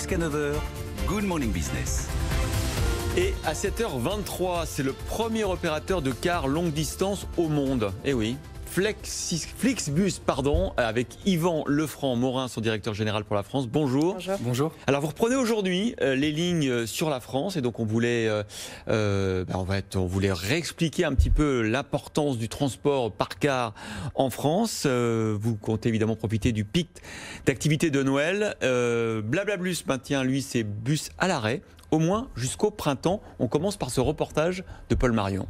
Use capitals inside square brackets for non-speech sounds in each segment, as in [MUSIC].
Jusqu'à 9h, Good Morning Business. Et à 7h23, c'est le premier opérateur de car longue distance au monde. Eh oui, Flexis, Flixbus, pardon, avec Yvan Lefranc Morin, son directeur général pour la France. Bonjour. Bonjour. Alors vous reprenez aujourd'hui euh, les lignes euh, sur la France et donc on voulait, euh, bah, en fait, on voulait réexpliquer un petit peu l'importance du transport par car en France. vous comptez évidemment profiter du pic d'activité de Noël. Blablablus maintient lui ses bus à l'arrêt, au moins jusqu'au printemps. On commence par ce reportage de Paul Marion.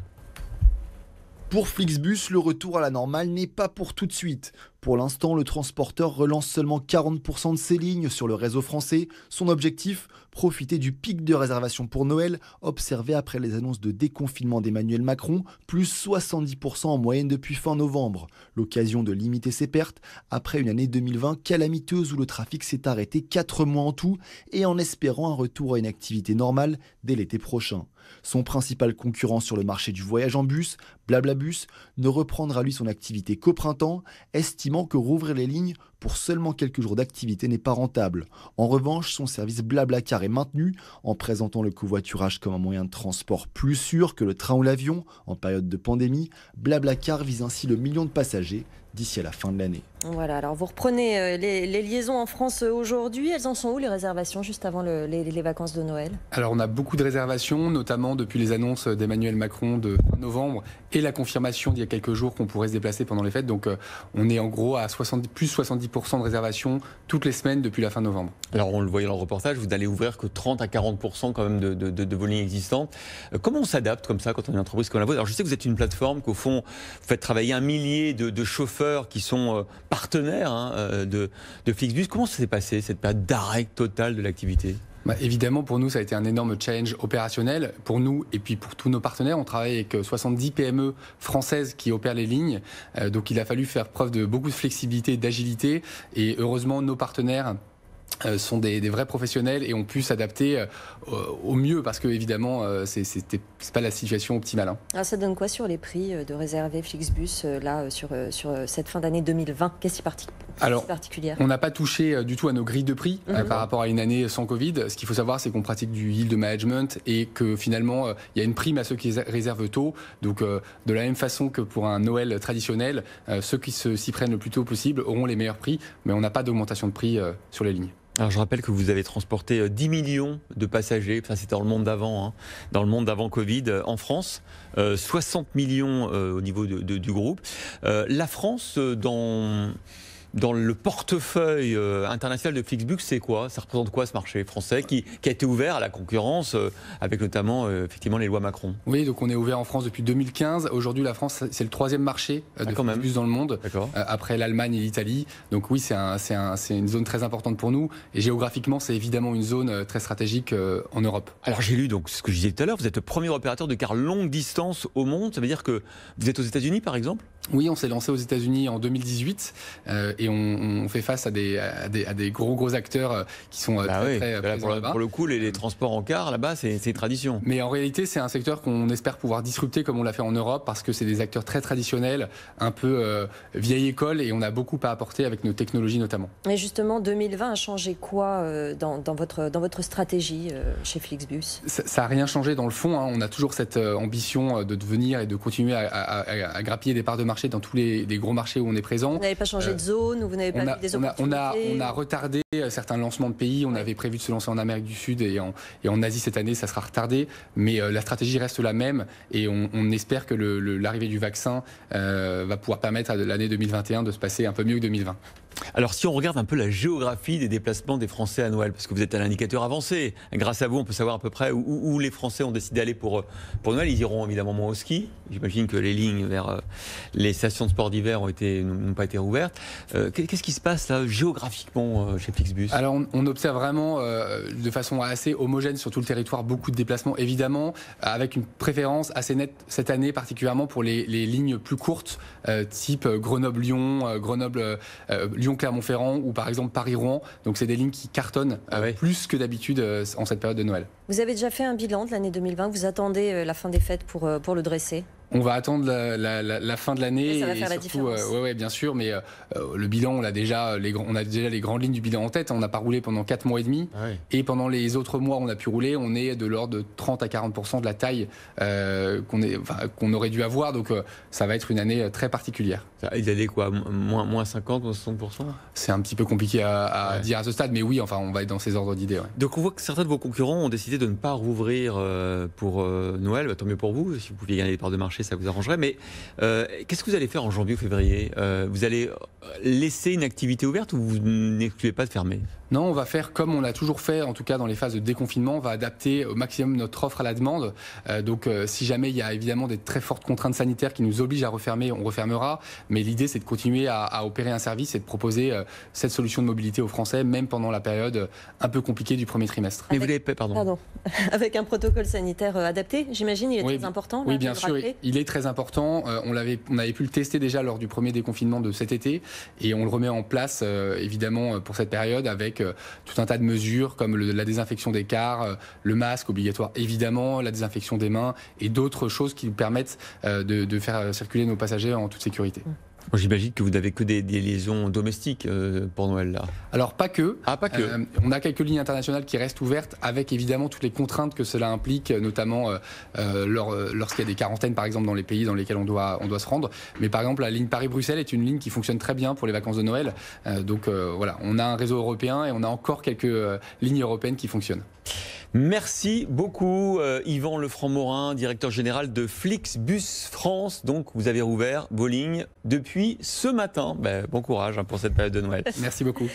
Pour Flixbus, le retour à la normale n'est pas pour tout de suite. Pour l'instant, le transporteur relance seulement 40% de ses lignes sur le réseau français. Son objectif Profiter du pic de réservation pour Noël, observé après les annonces de déconfinement d'Emmanuel Macron, plus 70% en moyenne depuis fin novembre. L'occasion de limiter ses pertes après une année 2020 calamiteuse où le trafic s'est arrêté 4 mois en tout et en espérant un retour à une activité normale dès l'été prochain. Son principal concurrent sur le marché du voyage en bus, Blablabus, ne reprendra lui son activité qu'au printemps, estime que rouvrir les lignes pour seulement quelques jours d'activité n'est pas rentable. En revanche, son service Blablacar est maintenu en présentant le covoiturage comme un moyen de transport plus sûr que le train ou l'avion en période de pandémie. Blablacar vise ainsi le million de passagers d'ici à la fin de l'année. Voilà, alors vous reprenez euh, les, liaisons en France euh, aujourd'hui. Elles en sont où les réservations juste avant les, vacances de Noël Alors on a beaucoup de réservations, notamment depuis les annonces d'Emmanuel Macron de novembre et la confirmation d'il y a quelques jours qu'on pourrait se déplacer pendant les fêtes. Donc euh, on est en gros à plus plus 70% de réservations toutes les semaines depuis la fin novembre. Alors on le voyait dans le reportage, vous n'allez ouvrir que 30 à 40% quand même de, de, de, vos lignes existantes. Comment on s'adapte comme ça quand on est une entreprise comme la vôtre Alors je sais que vous êtes une plateforme qu'au fond, fait travailler un millier de chauffeurs qui sont euh, partenaires hein, euh, de, Flixbus. Comment ça s'est passé cette période d'arrêt total de l'activité bah, évidemment, pour nous, ça a été un énorme challenge opérationnel. Pour nous et puis pour tous nos partenaires, on travaille avec 70 euh, PME françaises qui opèrent les lignes. donc il a fallu faire preuve de beaucoup de flexibilité, d'agilité. Et heureusement, nos partenaires euh, sont des, vrais professionnels et ont pu s'adapter euh, au mieux parce que évidemment euh, c'était pas la situation optimale. Hein. Alors ça donne quoi sur les prix de réserver Flixbus là sur, cette fin d'année 2020 Qu'est-ce qui alors, particulière On n'a pas touché euh, du tout à nos grilles de prix euh, mhm. par rapport à une année euh, sans Covid. Ce qu'il faut savoir, c'est qu'on pratique du yield management et que finalement, il y a une prime à ceux qui réservent tôt. Donc, de la même façon que pour un Noël traditionnel, ceux qui s'y prennent le plus tôt possible auront les meilleurs prix, mais on n'a pas d'augmentation de prix sur les lignes. Alors je rappelle que vous avez transporté 10 millions de passagers, ça c'était dans le monde d'avant, hein. dans le monde d'avant Covid, en France, 60 millions au niveau du groupe. la France, dans dans le portefeuille euh, international de Flixbus, c'est quoi Ça représente quoi ce marché français qui, a été ouvert à la concurrence euh, avec notamment euh, effectivement les lois Macron Oui, donc on est ouvert en France depuis 2015. Aujourd'hui, la France, c'est le troisième marché ah, de plus dans le monde, après l'Allemagne et l'Italie. Donc oui, c'est une zone très importante pour nous. Et géographiquement, c'est évidemment une zone très stratégique en Europe. Alors j'ai lu donc ce que je disais tout à l'heure, vous êtes le premier opérateur de car longue distance au monde. Ça veut dire que vous êtes aux États-Unis, par exemple oui, on s'est lancé aux États-Unis en 2018 euh, et on, fait face à des, gros gros acteurs euh, qui sont euh, bah très, très pour, le, pour, le coup, les, transports en car là-bas, c'est tradition. Mais en réalité, c'est un secteur qu'on espère pouvoir disrupter comme on l'a fait en Europe parce que c'est des acteurs très traditionnels, un peu vieille école et on a beaucoup à apporter avec nos technologies notamment. Et justement, 2020 a changé quoi dans, votre, dans votre stratégie chez Flixbus Ça n'a rien changé dans le fond. Hein. On a toujours cette ambition de devenir et de continuer à, grappiller des parts de dans tous les, gros marchés où on est présent. Vous n'avez pas changé de euh, zone vous n'avez pas des on a, on a, retardé euh, certains lancements de pays. On avait prévu de se lancer en Amérique du Sud et en, Asie cette année, ça sera retardé. Mais euh, la stratégie reste la même et on, on espère que l'arrivée du vaccin va pouvoir permettre à l'année 2021 de se passer un peu mieux que 2020. Alors, si on regarde un peu la géographie des déplacements des Français à Noël, parce que vous êtes à l'indicateur avancé, grâce à vous, on peut savoir à peu près où, les Français ont décidé d'aller pour, euh, pour Noël. Ils iront évidemment moins au ski. J'imagine que les lignes vers euh, les stations de sport d'hiver n'ont pas été rouvertes. Euh, qu'est-ce qui se passe là, géographiquement, chez Flixbus Alors, on, observe vraiment de façon assez homogène sur tout le territoire beaucoup de déplacements, évidemment, avec une préférence assez nette cette année, particulièrement pour les, lignes plus courtes, type Grenoble-Lyon, Grenoble-Lyon Clermont-Ferrand ou par exemple Paris-Rouen. Donc c'est des lignes qui cartonnent euh, ah plus que d'habitude euh, en cette période de Noël. Vous avez déjà fait un bilan de l'année 2020. Vous attendez euh, la fin des fêtes pour, pour le dresser on va attendre la, fin de l'année. Et, va surtout, euh, ouais, bien sûr, mais euh, euh, le bilan, on a, déjà les, on a déjà les grandes lignes du bilan en tête. Hein. On n'a pas roulé pendant 4 mois et demi. Ah et pendant les autres mois, on a pu rouler. On est de l'ordre de 30 à 40 de la taille qu'on qu'on aurait dû avoir. Donc ça va être une année très particulière. Il des quoi moins, moins 50, moins 60 C'est un petit peu compliqué à, dire à ce stade, mais oui, enfin, on va être dans ces ordres d'idées. Donc on voit que certains de vos concurrents ont décidé de ne pas rouvrir pour Noël. Bah, tant mieux pour vous, si vous pouviez gagner des parts de marché ça vous arrangerait. Mais euh, qu'est-ce que vous allez faire en janvier ou février euh, Vous allez laisser une activité ouverte ou vous n'excluez pas de fermer non, on va faire comme on l'a toujours fait, en tout cas dans les phases de déconfinement, on va adapter au maximum notre offre à la demande. Euh, donc euh, si jamais il y a évidemment des très fortes contraintes sanitaires qui nous obligent à refermer, on refermera. Mais l'idée, c'est de continuer à, opérer un service et de proposer euh, cette solution de mobilité aux Français, même pendant la période un peu compliquée du premier trimestre. Avec, vous pardon. pardon. [LAUGHS] Avec un protocole sanitaire adapté, j'imagine, il est très important. Oui, bien sûr, il, est très important. on, l'avait, on avait pu le tester déjà lors du premier déconfinement de cet été et on le remet en place, évidemment, pour cette période avec tout un tas de mesures comme la désinfection des cars, euh, le masque obligatoire évidemment, la désinfection des mains et d'autres choses qui nous permettent euh, de, faire euh, circuler nos passagers en toute sécurité. Mmh. J'imagine que vous n'avez que des, liaisons domestiques euh, pour Noël là. Alors pas que. Ah, pas que. Euh, on a quelques lignes internationales qui restent ouvertes avec évidemment toutes les contraintes que cela implique, euh, notamment lorsqu'il y a des quarantaines par exemple dans les pays dans lesquels on doit, on doit se rendre. Mais par exemple la ligne Paris-Bruxelles est une ligne qui fonctionne très bien pour les vacances de Noël. donc voilà, on a un réseau européen et on a encore quelques lignes européennes qui fonctionnent. Merci beaucoup euh, Yvan Lefranc-Morin, directeur général de Flixbus France. Donc vous avez rouvert vos lignes depuis ce matin. Ben, bon courage hein, pour cette période de Noël. Merci beaucoup.